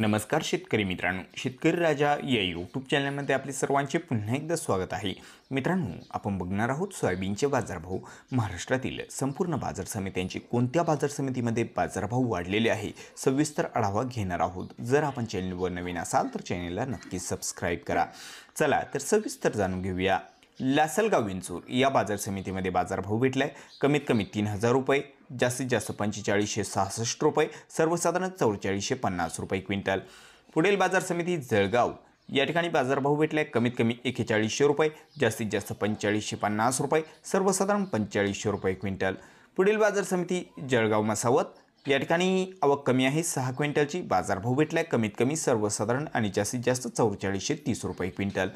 नमस्कार शेतकरी मित्रांनो शेतकरी राजा या यूट्यूब चॅनलमध्ये आपले सर्वांचे पुन्हा एकदा स्वागत आहे मित्रांनो आपण बघणार आहोत सोयाबीनचे बाजारभाव महाराष्ट्रातील संपूर्ण बाजार समित्यांचे कोणत्या बाजार समितीमध्ये बाजारभाव वाढलेले आहे सविस्तर आढावा घेणार आहोत जर आपण चॅनलवर नवीन असाल तर चॅनलला नक्की सबस्क्राईब करा चला तर सविस्तर जाणून घेऊया लासलगाव विंचूर या बाजार समितीमध्ये बाजारभाव भेटला आहे कमीत कमी तीन हजार रुपये जास्तीत जास्त पंचेचाळीसशे सहासष्ट रुपये सर्वसाधारण चौवेचाळीसशे पन्नास रुपये क्विंटल पुढील बाजार समिती जळगाव या ठिकाणी बाजारभाव भेटला आहे कमीत कमी एकेचाळीसशे रुपये जास्तीत जास्त पंचेचाळीसशे पन्नास रुपये सर्वसाधारण पंचेचाळीसशे रुपये क्विंटल पुढील बाजार समिती जळगाव मसावत या ठिकाणी आवक कमी आहे सहा क्विंटलची बाजारभाव भेटला आहे कमीत कमी सर्वसाधारण आणि जास्तीत जास्त चौवेचाळीसशे तीस रुपये क्विंटल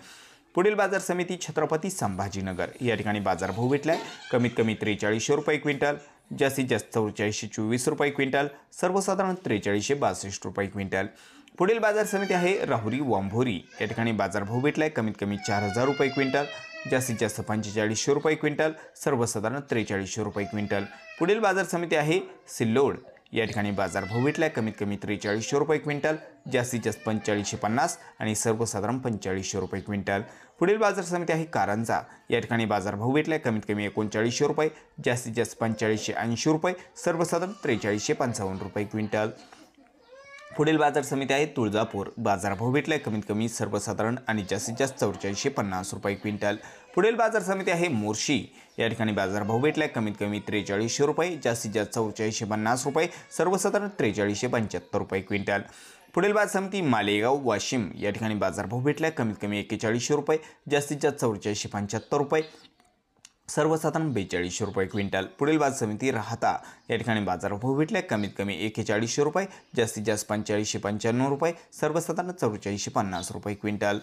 पुढील बाजार समिती छत्रपती संभाजीनगर या ठिकाणी बाजारभाव भेटला आहे कमीत कमी त्रेचाळीसशे रुपये क्विंटल जास्तीत जास्त चौवेचाळीसशे चोवीस रुपये क्विंटल सर्वसाधारण त्रेचाळीसशे बासष्ट रुपये क्विंटल पुढील बाजार समिती आहे राहुरी वांभोरी या ठिकाणी बाजार भेटला आहे कमीत कमी चार हजार रुपये क्विंटल जास्तीत जास्त पंचेचाळीसशे रुपये क्विंटल सर्वसाधारण त्रेचाळीसशे रुपये क्विंटल पुढील बाजार समिती आहे सिल्लोड या ठिकाणी बाजारभाव भेटला आहे कमीत कमी त्रेचाळीसशे रुपये क्विंटल जास्तीत जास्त पंचेचाळीसशे पन्नास आणि सर्वसाधारण पंचेचाळीसशे रुपये क्विंटल पुढील बाजार समिती आहे कारंजा या ठिकाणी बाजार भेटला आहे कमीत कमी एकोणचाळीसशे रुपये जास्तीत जास्त पंचेचाळीसशे ऐंशी रुपये सर्वसाधारण त्रेचाळीसशे पंचावन्न रुपये क्विंटल पुढील बाजार समिती आहे तुळजापूर बाजारभाव भेटला आहे कमीत कमी सर्वसाधारण आणि जास्तीत जास्त चौवेचाळीसशे पन्नास रुपये क्विंटल पुढील बाजार समिती आहे मोर्शी या ठिकाणी बाजारभाव भेटला आहे कमीत कमी त्रेचाळीसशे रुपये जास्तीत जास्त चौवेचाळीसशे पन्नास रुपये सर्वसाधारण त्रेचाळीसशे पंच्याहत्तर रुपये क्विंटल पुढील बाजार समिती मालेगाव वाशिम या ठिकाणी बाजारभाव भेटला कमीत कमी एक्केचाळीसशे रुपये जास्तीत जास्त चौवेचाळीसशे पंच्याहत्तर रुपये सर्वसाधारण बेचाळीसशे रुपये क्विंटल पुढील बाजार समिती राहता या ठिकाणी बाजारभाव भेटला कमीत कमी एक्केचाळीसशे रुपये जास्तीत जास्त पंचेचाळीसशे पंच्याण्णव रुपये सर्वसाधारण चौवेचाळीसशे पन्नास रुपये क्विंटल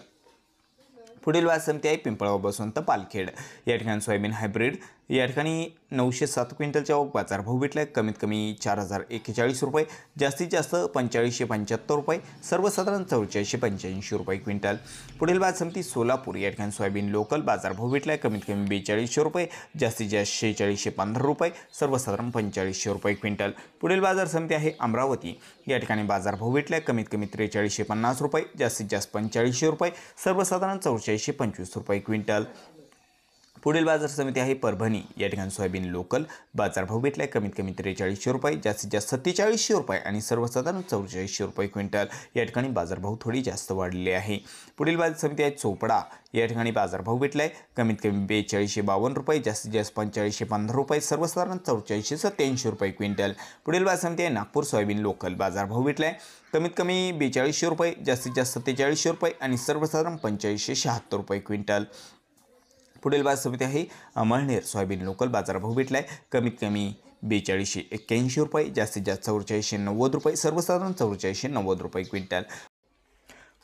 पुढील बाजार समिती आहे पिंपळगाव बसवंत पालखेड या ठिकाणी सोयाबीन हायब्रिड या ठिकाणी नऊशे सात क्विंटलच्या बाजारभाव भेटला आहे कमीत कमी चार हजार एक्केचाळीस रुपये जास्तीत जास्त पंचेचाळीसशे पंच्याहत्तर रुपये सर्वसाधारण चौचाळीसशे पंच्याऐंशी रुपये क्विंटल पुढील बाजार समिती सोलापूर या ठिकाणी सोयाबीन लोकल बाजारभाव भेटला आहे कमीत कमी बेचाळीसशे रुपये जास्तीत जास्त शेहेचाळीसशे पंधरा रुपये सर्वसाधारण पंचेचाळीसशे रुपये क्विंटल पुढील बाजार समिती आहे अमरावती या ठिकाणी बाजारभाव भेटला आहे कमीत कमी त्रेचाळीसशे पन्नास रुपये जास्तीत जास्त पंचेचाळीसशे रुपये सर्वसाधारण चौऱ्याऐंशी पंचवीस रुपये क्विंटल पुढील बाजार समिती आहे परभणी या ठिकाणी सोयाबीन लोकल बाजारभाव भेटला आहे कमीत कमी त्रेचाळीसशे रुपये जास्तीत जास्त सत्तेचाळीसशे रुपये आणि सर्वसाधारण चौवेचाळीसशे रुपये क्विंटल या ठिकाणी बाजारभाव थोडी जास्त वाढलेले आहे पुढील बाजार समिती आहे चोपडा या ठिकाणी बाजारभाव भेटला आहे कमीत कमी बेचाळीसशे बावन्न रुपये जास्तीत जास्त पंचेचाळीसशे पंधरा रुपये सर्वसाधारण चौवेचाळीसशे सत्त्याऐंशी रुपये क्विंटल पुढील बाजार समिती आहे नागपूर सोयाबीन लोकल बाजारभाव भेटला आहे कमीत कमी बेचाळीसशे रुपये जास्तीत जास्त सत्तेचाळीसशे रुपये आणि सर्वसाधारण पंचेचाळीसशे शहात्तर रुपये क्विंटल पुढील बाजार समिती आहे अमळनेर सोयाबीन लोकल बाजारभाव भेटला आहे कमीत कमी बेचाळीसशे एक्क्याऐंशी रुपये जास्तीत जास्त चौवेचाळीसशे नव्वद रुपये सर्वसाधारण चौवेचाळीसशे नव्वद रुपये क्विंटल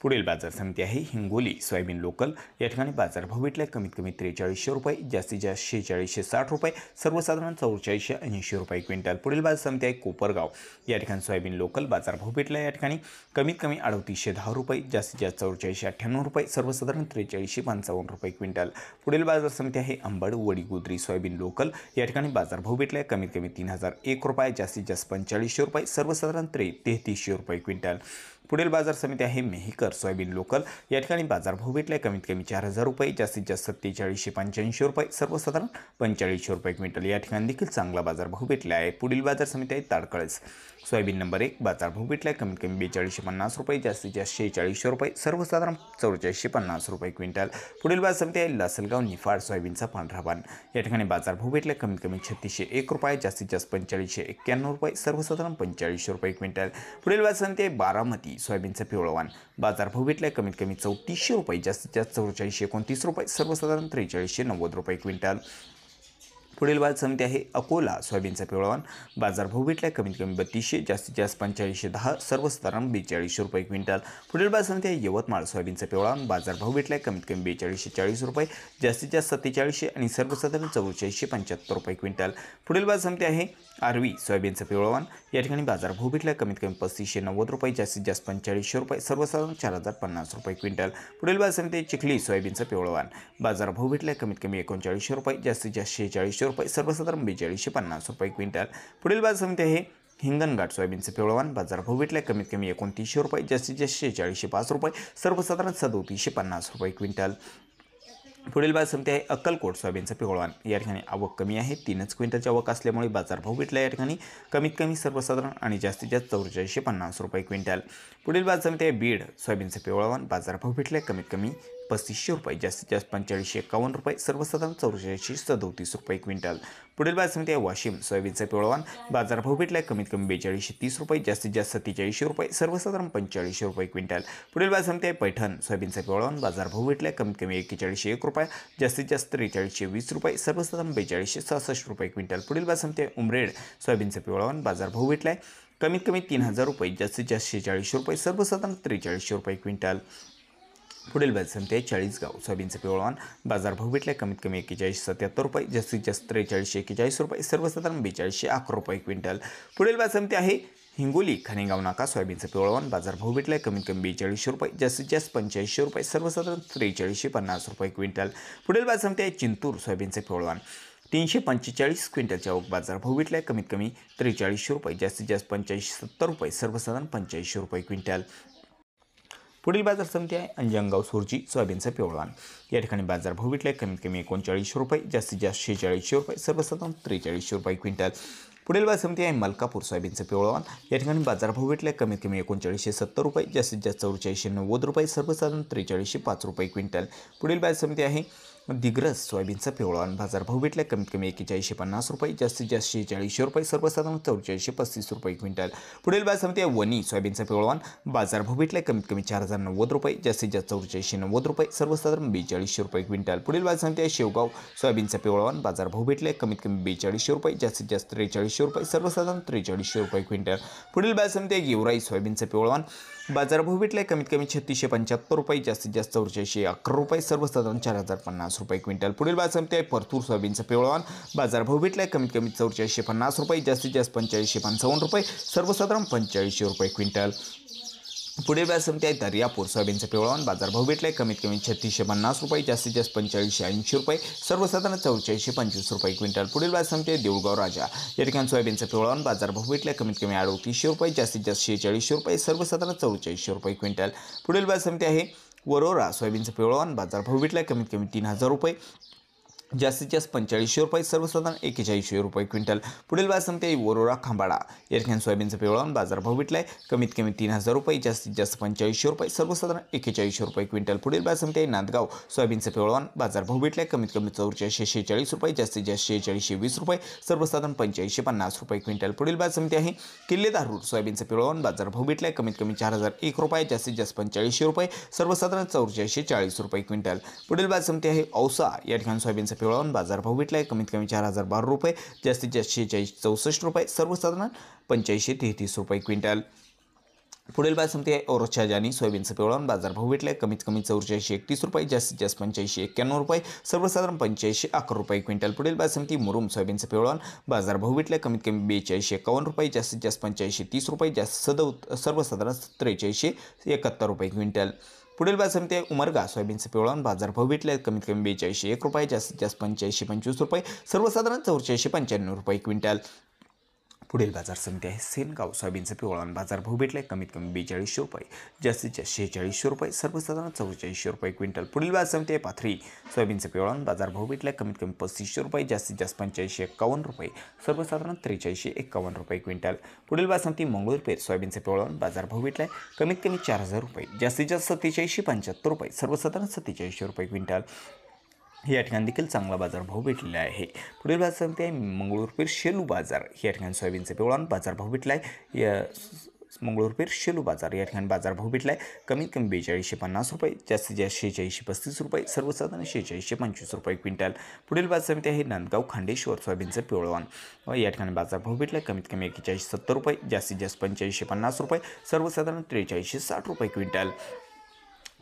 पुढील बाजार समिती आहे हिंगोली सोयाबीन लोकल या ठिकाणी बाजारभाव भेटला कमीत कमी त्रेचाळीसशे रुपये जास्तीत जास्त शेहेचाळीसशे साठ रुपये सर्वसाधारण चौवेचाळीसशे ऐंशी रुपये क्विंटल पुढील बाजार समिती आहे कोपरगाव या ठिकाणी सोयाबीन लोकल बाजारभाव भेटला या ठिकाणी कमीत कमी अडतीसशे दहा रुपये जास्तीत जास्त चौवेचाळीसशे अठ्ठ्याण्णव रुपये सर्वसाधारण त्रेचाळीसशे पंचावन्न रुपये क्विंटल पुढील बाजार समिती आहे अंबड वडीगुद्री सोयाबीन लोकल या ठिकाणी बाजारभाव भेटला कमीत कमी तीन हजार एक रुपये जास्तीत जास्त पंचाळीसशे रुपये सर्वसाधारण त्रे तेहतीसशे रुपये क्विंटल पुढील बाजार समिती आहे मेहकर सोयाबीन लोकल या ठिकाणी बाजारभाव भेटला आहे कमीत कमी चार हजार रुपये जास्तीत जास्त सत्तेचाळीसशे पंच्याऐंशी रुपये सर्वसाधारण पंचेचाळीसशे रुपये क्विंटल या ठिकाणी देखील चांगला बाजार बाजारभाव भेटला आहे पुढील बाजार समिती आहे ताडकळस सोयाबीन नंबर एक बाजारभाव भेटला कमीत कमी बेचाळीसशे पन्नास रुपये जास्तीत जास्त शेहेचाळीसशे रुपये सर्वसाधारण चौवेचाळीसशे पन्नास रुपये क्विंटल पुढील बाजार समिती आहे लासलगाव निफाड सोयाबीनचा पांढरा पान या ठिकाणी बाजारभाव भेटला कमीत कमी छत्तीसशे एक रुपये जास्तीत जास्त पंचेचाळीसशे एक्क्याण्णव रुपये सर्वसाधारण पंचेचाळीसशे रुपये क्विंटल पुढील बाजार समिती आहे बारामती सोयाबीनचा पिवळवान बाजारभाव भेटला कमीत कमी चौतीसशे रुपये जास्तीत जास्त चौवेचाळीसशे एकोणतीस रुपये सर्वसाधारण त्रेचाळीसशे नव्वद रुपये क्विंटल पुढील बाजार समिती आहे अकोला सोयाबीनचा पिवळावान बाजारभाव भेटला आहे कमीत कमी बत्तीसशे जास्तीत जास्त पंचाळीसशे दहा सर्वसाधारण बेचाळीसशे रुपये क्विंटल पुढील बाजार समिती आहे यवतमाळ सोयाबीनचा पिवळावान बाजारभाव भेटला आहे कमीत कमी बेचाळीसशे चाळीस रुपये जास्तीत जास्त सत्तेचाळीसशे आणि सर्वसाधारण चौवेचाळीसशे पंच्याहत्तर रुपये क्विंटल पुढील बाजार समिती आहे आरवी सोयाबीनचं पिवळवान या ठिकाणी बाजार भाऊ भेटला कमीत कमी पस्तीसशे नव्वद रुपये जास्तीत जास्त पंचाळीसशे रुपये सर्वसाधारण चार हजार पन्नास रुपये क्विंटल पुढील बाजार समिती चिखली सोयाबीनचा बाजार भाऊ भेटला कमीत कमी एकोणचाळीसशे रुपये जास्तीत जास्त शेहेचाळीसशे रुपये सर्वसाधारण बेचाळीसशे पन्नास रुपये क्विंटल पुढील बाजार समिती आहे हिंगणघाट सोयाबीनचे पिवळवान बाजार भाऊ भेटला कमीत कमी एकोणतीसशे रुपये जास्तीत जास्त शेचाळीसशे पाच रुपये सर्वसाधारण सदोतीसशे पन्नास रुपये क्विंटल पुढील बाजार समिती आहे अक्कलकोट सोयाबीनचं पिवळवान या ठिकाणी आवक कमी आहे तीनच क्विंटलची आवक असल्यामुळे बाजार भाऊ भेटला या ठिकाणी कमीत कमी सर्वसाधारण आणि जास्तीत जास्त चौवेचाळीसशे पन्नास रुपये क्विंटल पुढील बाजार समिती आहे बीड सोयाबीनचं पिवळवान भाऊ भेटला कमीत कमी पस्तीसशे रुपये जास्तीत जास्त पंचेचाळीसशे एकावन्न रुपये सर्वसाधारण चौऱ्याऐंशी सदोतीस रुपये क्विंटल पुढील बाजार समिती आहे वाशिम सोयाबीनचा पिवळवान बाजारभाव भेटला आहे कमीत कमी बेचाळीसशे तीस रुपये जास्तीत जास्त सत्तेचाळीसशे रुपये सर्वसाधारण पंचेचाळीसशे रुपये क्विंटल पुढील बाजार समिती आहे पैठण सोयाबीनचा पिवळवान बाजारभाव भेटला आहे कमीत कमी एक्केचाळीसशे एक रुपये जास्तीत जास्त त्रेचाळीसशे वीस रुपये सर्वसाधारण बेचाळीसशे सहासष्ट रुपये क्विंटल पुढील बाजार समिती आहे उमरेड सोयाबीनचा पिवळवान बाजारभाव भेटला कमीत कमी तीन हजार रुपये जास्तीत जास्त शेचाळीसशे रुपये सर्वसाधारण त्रेचाळीसशे रुपये क्विंटल पुढील बॅलसम ते चाळीस गाव सोयाबीनचं पिवळवान बाजारभाव भेटले कमीत कमी एक्केचाळीस सत्याहत्तर रुपये जास्तीत जास्त त्रेचाळीसशे एक्केचाळीस रुपये सर्वसाधारण बेचाळीसशे अकरा रुपये क्विंटल पुढील बॅलसम ते आहे हिंगोली खानेगाव नाका सोयाबीनचं पिवळवान बाजारभाव भेटला आहे कमीत कमी बेचाळीसशे रुपये जास्तीत जास्त पंच्याऐंशी रुपये सर्वसाधारण त्रेचाळीसशे पन्नास रुपये क्विंटल पुढील बाजार ते आहे चिंतूर सोयाबीनचं पिवळवान तीनशे पंचेचाळीस क्विंटलच्या ओक बाजारभाव भेटला आहे कमीत कमी त्रेचाळीसशे रुपये जास्तीत जास्त पंच्याऐंशी सत्तर रुपये सर्वसाधारण पंच्याऐंशी रुपये क्विंटल पुढील बाजार समिती आहे अंजनगाव सुरजी सोयाबीनचा पिवळवान या ठिकाणी बाजार भाव भेटला कमीत कमी एकोणचाळीसशे रुपये जास्तीत जास्त शेहेचाळीसशे रुपये सर्वसाधारण त्रेचाळीसशे रुपये क्विंटल पुढील बाजार समिती आहे मलकापूर सोयाबीनचं पिवळवान या ठिकाणी बाजार बाजारभाव भेटला कमीत कमी एकोणचाळीसशे सत्तर रुपये जास्तीत जास्त चौवेचाळीसशे नव्वद रुपये सर्वसाधारण त्रेचाळीसशे पाच रुपये क्विंटल पुढील बाजार समिती आहे दिग्रस सोयाबीनचा पिवळावान बाजारभाव भेटला कमीत कमी एकेचाळीसशे पन्नास रुपये जास्तीत जास्त शेहेचाळीसशे रुपये सर्वसाधारण चौवेचाळीसशे पस्तीस रुपये क्विंटल पुढील बाजार वनी सोयाबीनचा बाजार बाजारभाव भेटला कमीत कमी चार हजार नव्वद रुपये जास्तीत जास्त चौवेचाळीसशे नव्वद रुपये सर्वसाधारण बेचाळीसशे रुपये क्विंटल पुढील बाजार शेवगाव सोयाबीनचा पिवळवान बाजार भेटला कमीत कमी बेचाळीसशे रुपये जास्तीत जास्त त्रेचाळीसशे रुपये सर्वसाधारण त्रेचाळीसशे रुपये क्विंटल पुढील समते येवराई गेवराई सोयाबीनचा पिवळवान बाजारभाव भेटला आहे कमीत कमी छत्तीसशे पंच्याहत्तर रुपये जास्तीत जास्त चौचाळीशे अकरा रुपये सर्वसाधारण चार हजार पन्नास रुपये क्विंटल पुढील बाजार समिती आहे परतूर सोयाबीनचा पिवळवान बाजारभाव भेटला आहे कमीत कमी चौऱ्याऐंशी पन्नास रुपये जास्तीत जास्त पंचाळीसशे पंचावन्न रुपये सर्वसाधारण पंचाळीसशे रुपये क्विंटल पुढील व्याज आहे दर्यापूर सोयाबीनचा पिवळावान बाजारभाव भेटलाय कमीत कमी छत्तीसशे पन्नास रुपये जास्तीत जास्त पंचेचाळीसशे ऐंशी रुपये सर्वसाधारण चौचाळीसशे पंचवीस रुपये क्विंटल पुढील व्याज आहे देऊळगाव राजा या ठिकाणी सोयाबीनचं पिवळावान बाजारभाव भेटलाय कमीत कमी अडतीसशे रुपये जास्तीत जास्त शेहेचाळीसशे रुपये सर्वसाधारण चौच्याऐंशी रुपये क्विंटल पुढील व्याज समिती आहे वरोरा सोयाबीनचं पिवळावान बाजारभाव भेटलाय कमीत कमी तीन हजार रुपये जास्तीत जास्त पंचाळीसशे रुपये सर्वसाधारण एकेचाळीसशे रुपये क्विंटल पुढील बाजार समिती वरोरा खांबाडा एरख्यान सोयाबीनचा बाजार बाजारभाव भेटला आहे कमीत कमी तीन हजार रुपये जास्तीत जास्त पंचेचाळीसशे रुपये सर्वसाधारण एकेचाळीसशे रुपये क्विंटल पुढील बाजार समिती नांदगाव सोयाबीनचं पिवळावून बाजारभाव भेटला आहे कमीत कमी चौऱ्याऐंशी शेहेचाळीस रुपये जास्तीत जास्त शेहेचाळीसशे वीस रुपये सर्वसाधारण पंच्याऐंशी पन्नास रुपये क्विंटल पुढील बाजार समिती आहे किल्लेदारूर सोयाबीनचं सोयाबीनचा पिवळावून बाजारभाव भेटला आहे कमीत कमी चार हजार एक रुपये जास्तीत जास्त पंचेचाळीसशे रुपये सर्वसाधारण चौऱ्याऐंशी चाळीस रुपये क्विंटल पुढील बाजार समिती आहे औसा या ठिकाणी सोयाबीनचं पिवळावून बाजारभाव भेटला आहे कमीत कमी चार हजार बारा रुपये जास्तीत जास्त शेहेचाळीस चौसष्ट रुपये सर्वसाधारण पंच्याऐंशी तेहतीस रुपये क्विंटल पुढील बासमती आहे औरत जानी सोयाबीनचं पिवळावून बाजारभाव भेटला आहे कमीत कमी चौऱ्याऐंशी एकतीस रुपये जास्तीत जास्त पंच्याऐंशी एक्क्याण्णव रुपये सर्वसाधारण पंच्याऐंशी अकरा रुपये क्विंटल पुढील बासमती मुरुम सोयाबीनचं पिवळावून बाजारभाव भेटला आहे कमीत कमी बेचाळीसशे एकावन्न रुपये जास्तीत जास्त पंच्याऐंशी तीस रुपये जास्त सदव सर्वसाधारण त्रेचाळीसशे एकाहत्तर रुपये क्विंटल पुढील बाजार समिती आहे उमरगा सोयाबीनचे बाजार बाजारभाव भेटले आहेत कमीत कमी बेचाळीसशे एक रुपये जास्तीत जास्त पंच्याऐंशी पंचवीस रुपये सर्वसाधारण चौऱ्याऐंशी पंच्याण्णव रुपये क्विंटल पुढील बाजार समिती आहे सेनगाव सोयाबीनचे पिवळा बाजार भाऊ भेटला आहे कमीत कमी बेचाळीसशे रुपये जास्तीत जास्त शेहेचाळीसशे रुपये सर्वसाधारण चौवेचाळीसशे रुपये क्विंटल पुढील बाजार समिती आहे पाथरी सोयाबीनचे पिवळान बाजार भाऊ भेटला कमीत कमी पस्तीसशे रुपये जास्तीत जास्त पंच्याऐंशी एकावन्न रुपये सर्वसाधारण त्रेचाळीसशे एकावन्न रुपये क्विंटल पुढील बाजार समिती मंगळूरपेर सोयाबीनचे पिवळा बाजार भाऊ भेटला कमीत कमी चार हजार रुपये जास्तीत जास्त सत्तेचाळीसशे पंच्याहत्तर रुपये सर्वसाधारण सत्तेचाळीसशे रुपये क्विंटल या ठिकाणी देखील चांगला बाजारभाव भेटलेला आहे पुढील बाजार समिती आहे मंगळूरपीर शेलू बाजार या ठिकाणी सोयाबीनचे पिवळान बाजारभाव भेटला आहे या मंगळूरपीर शेलू बाजार या ठिकाणी बाजारभाव भेटला आहे कमीत कमी बेचाळीसशे पन्नास रुपये जास्तीत जास्त शेहेचाळीसशे पस्तीस रुपये सर्वसाधारण शेहेचाळीसशे पंचवीस रुपये क्विंटल पुढील बाजार समिती आहे नांदगाव खांडेश्वर सोयाबीनचं पिवळवान या ठिकाणी बाजारभाव भेटला आहे कमीत कमी एकेचाळीस सत्तर रुपये जास्तीत जास्त पंच्याऐंशी पन्नास रुपये सर्वसाधारण त्रेचाळीसशे साठ रुपये क्विंटल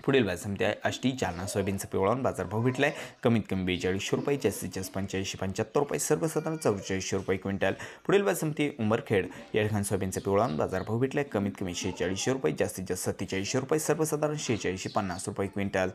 पुढील बाजार समिती आष्टी जालना सोयाबीनचं पिवळावून बाजारभाव भेटला आहे कमीत कमी बेचाळीसशे रुपये जास्तीत जास्त पंच्याऐंशी पंच्याहत्तर रुपये सर्वसाधारण चौवेचाळीसशे रुपये क्विंटल पुढील बाजार समती उमरखेड येळखान सोयाबीनचं पिवळावून बाजारभाव भेटला आहे कमीत कमी शेहेचाळीसशे रुपये जास्तीत जास्त सत्तेचाळीसशे रुपये सर्वसाधारण शेहेचाळीसशे पन्नास रुपये क्विंटल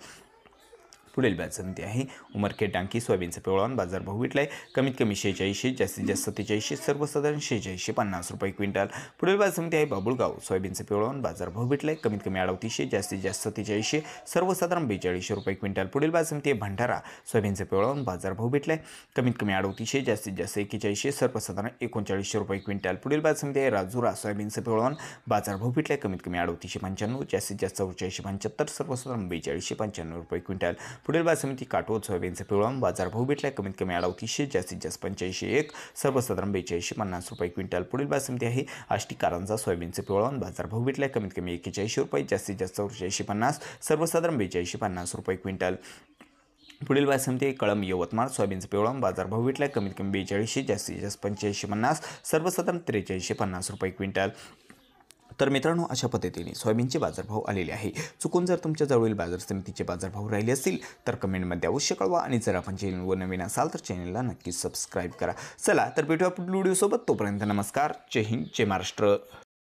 पुढील बाजार आहे उमरखेड डांकी सोयाबीनचं पिवळवान बाजार भाऊ भेटला आहे कमीत कमी शेहेचाळीसशे जास्तीत जास्त सत्तेचाळीसशे सर्वसाधारण शेहेचाळीसशे पन्नास रुपये क्विंटल पुढील बाजार आहे बाबुळगाव सोयाबीनचं पिवळवान बाजार भाऊ भेटला कमीत कमी अडतीसशे जास्तीत जास्त सत्तेचाळीसशे सर्वसाधारण बेचाळीसशे रुपये क्विंटल पुढील बाजार आहे भंडारा सोयाबीनचं पिवळवान बाजार भाऊ भेटलाय कमीत कमी अडतीसशे जास्तीत जास्त एकेचाळीसशे सर्वसाधारण एकोणचाळीसशे रुपये क्विंटल पुढील बाजार समिती आहे राजुरा सोयाबीनचं पिवळवान बाजार भाऊ भेटलाय कमीत कमी अडतीसशे पंच्याण्णव जास्तीत जास्त चौचाळीसशे पंच्याहत्तर सर्वसाधारण बेचाळीसशे पंच्याण्णव रुपये क्विंटल पुढील बाजार समिती सोयाबीनचे पिवळम बाजार भाऊ भेटला कमीत कमी अडावतीशे तीसशे जास्तीत जास्त पंच्याऐंशी एक सर्वसाधारण बेचाळीसशे पन्नास रुपये क्विंटल पुढील बाजार समिती आहे आष्टी कारंजा सोयाबीनचे पिवळम बाजार भाऊ भेटला कमीत कमी एक्केचाळीसशे रुपये जास्तीत जास्त चौशेऐंशी पन्नास सर्वसाधारण बेचाळीसशे पन्नास रुपये क्विंटल पुढील बाजार समिती कळम यवतमाळ सोयाबीनचं पिवळम भाऊ भेटला कमीत कमी बेचाळीसशे जास्तीत जास्त पंच्याऐंशी पन्नास सर्वसाधारण त्रेचाळीसशे पन्नास रुपये क्विंटल तर मित्रांनो अशा पद्धतीने सोयाबीनचे बाजारभाव आलेले आहे चुकून जर तुमच्या जवळील बाजार समितीचे बाजारभाव राहिले असतील तर कमेंटमध्ये अवश्य कळवा आणि जर आपण चॅनलवर नवीन असाल तर चॅनलला नक्की सबस्क्राईब करा चला तर भेटूया व्हिडिओसोबत तोपर्यंत नमस्कार जय हिंद जय महाराष्ट्र